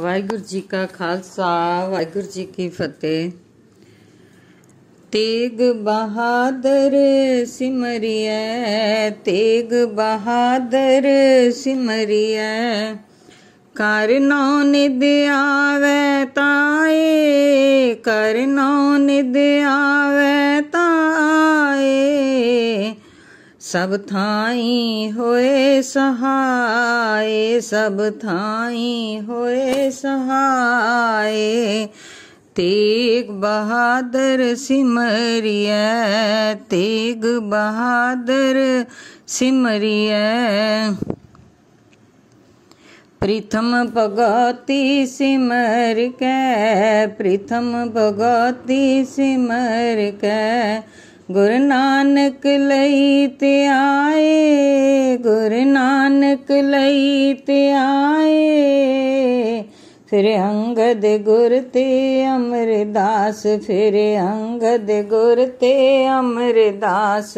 ਵਾਹਿਗੁਰੂ ਜੀ ਕਾ ਖਾਲਸਾ ਵਾਹਿਗੁਰੂ ਜੀ ਕੀ ਫਤਿਹ ਤੇਗ ਬਹਾਦਰ ਸਿਮਰਿਐ ਤੇਗ ਬਹਾਦਰ ਸਿਮਰਿਐ ਕਰਨੋ ਨਿਦ ਆਵੇ ਤਾਏ ਕਰਨੋ ਨਿਦ ਆਵੇ ਤਾਏ सब थाई होए सहाय सब थाई होए सहाय तेग बहादुर सिमरिय तेग बहादुर सिमरिय प्रथम भगवती सिमर के प्रथम भगवती सिमर के गुरु नानक लई आए गुरु नानक लई आए फिर अंगद गुर ते अमरदास फिर अंगद गुर ते अमरदास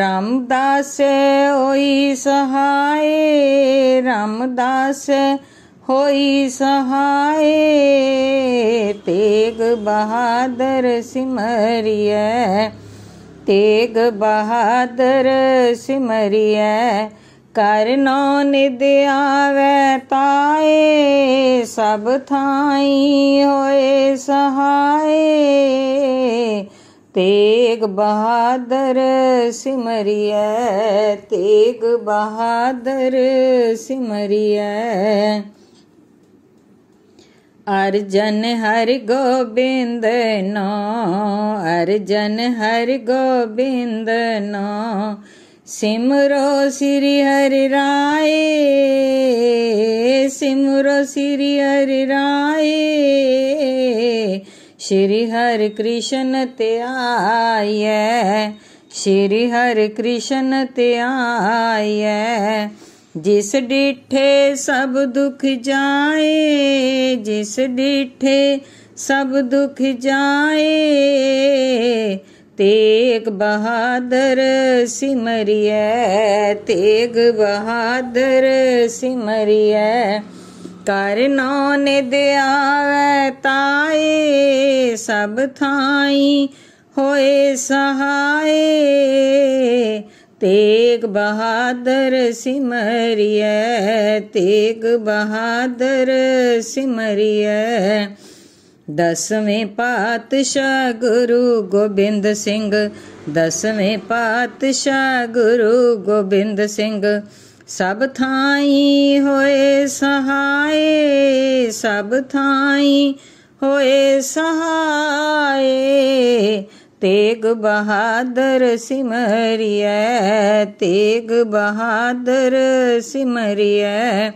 रामदास होई सहाय रामदास होई सहाय तेग बहादुर सिमरिया ਤੇਗ ਬਹਾਦਰ ਸਿਮਰਿਐ ਕਰਨੋ ਨਿਦ ਆਵੇ ਤਾਏ ਸਭ ਥਾਈ ਹੋਏ ਸਹਾਏ ਤੇਗ ਬਹਾਦਰ ਸਿਮਰਿਐ ਤੇਗ ਬਹਾਦਰ ਸਿਮਰਿਐ अर्जन हरि गोविंद नो अर्जन हरि गोविंद नो सिमरो श्री हरि राय सिमरो श्री हरि राय श्री हर कृष्ण ते श्री हरि कृष्ण ते जिस डिठे सब दुख जाए जिस डिठे सब दुख जाए तेग बहादुर सिमरिय तेग बहादुर सिमरिय कर ने दया ताए सब थाई होए सहाए ਤੇਗ ਬਹਾਦਰ ਸਿਮਰਿਐ ਤੇਗ ਬਹਾਦਰ ਸਿਮਰਿਐ ਦਸਵੇਂ ਪਾਤਸ਼ਾਹ ਗੁਰੂ ਗੋਬਿੰਦ ਸਿੰਘ ਦਸਵੇਂ ਪਾਤਸ਼ਾਹ ਗੁਰੂ ਗੋਬਿੰਦ ਸਿੰਘ ਸਭ ਥਾਈ ਹੋਏ ਸਹਾਈ ਸਭ ਥਾਈ ਹੋਏ ਸਹਾਈ ਤੇਗ ਬਹਾਦਰ ਸਿਮਰਿਐ ਤੇਗ ਬਹਾਦਰ ਸਿਮਰਿਐ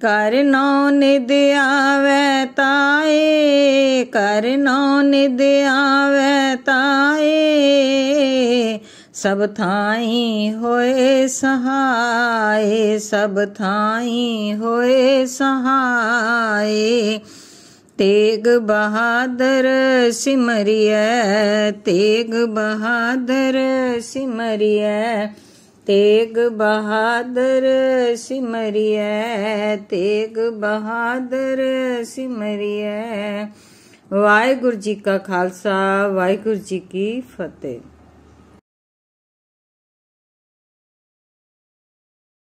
ਕਰ ਨੋ ਨਿਦ ਆਵੇ ਤਾਏ ਕਰ ਨੋ ਨਿਦ ਆਵੇ ਤਾਏ ਸਭ ਥਾਈ ਹੋਏ ਸਹਾਈ ਸਭ ਥਾਈ ਹੋਏ ਸਹਾਈ तेग बहादुर सिमरिया तेग बहादुर सिमरिया तेग बहादुर सिमरिया तेग बहादुर सिमरिया वाहेगुरु जी का खालसा वाहेगुरु जी की फतेह